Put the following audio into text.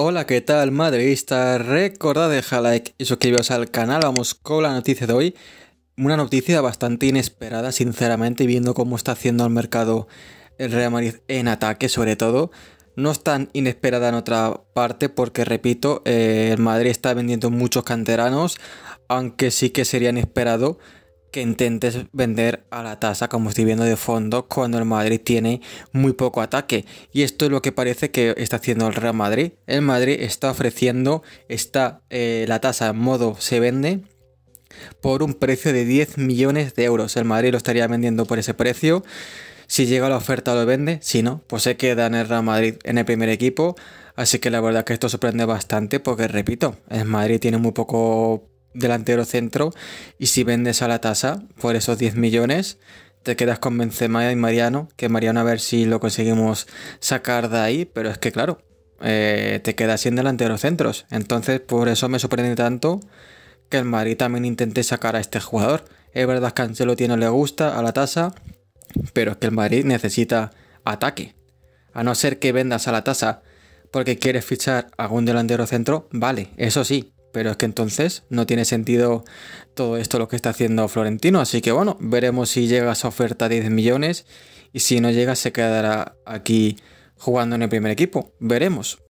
Hola, ¿qué tal, madridista? Recordad dejar like y suscribiros al canal. Vamos con la noticia de hoy. Una noticia bastante inesperada, sinceramente, viendo cómo está haciendo el mercado el Real Madrid en ataque, sobre todo. No es tan inesperada en otra parte, porque repito, eh, el Madrid está vendiendo muchos canteranos, aunque sí que sería inesperado que intentes vender a la tasa, como estoy viendo de fondo, cuando el Madrid tiene muy poco ataque. Y esto es lo que parece que está haciendo el Real Madrid. El Madrid está ofreciendo está, eh, la tasa en modo se vende por un precio de 10 millones de euros. El Madrid lo estaría vendiendo por ese precio. Si llega la oferta lo vende, si no, pues se queda en el Real Madrid en el primer equipo. Así que la verdad que esto sorprende bastante porque, repito, el Madrid tiene muy poco delantero centro y si vendes a la tasa por esos 10 millones, te quedas con Benzema y Mariano, que Mariano a ver si lo conseguimos sacar de ahí, pero es que claro, eh, te quedas sin delanteros centros. Entonces por eso me sorprende tanto que el Madrid también intente sacar a este jugador. Es verdad que Cancelo tiene le gusta a la tasa, pero es que el Madrid necesita ataque. A no ser que vendas a la tasa porque quieres fichar a algún delantero centro, vale, eso sí, pero es que entonces no tiene sentido todo esto lo que está haciendo Florentino. Así que bueno, veremos si llega a su oferta de 10 millones y si no llega se quedará aquí jugando en el primer equipo. Veremos.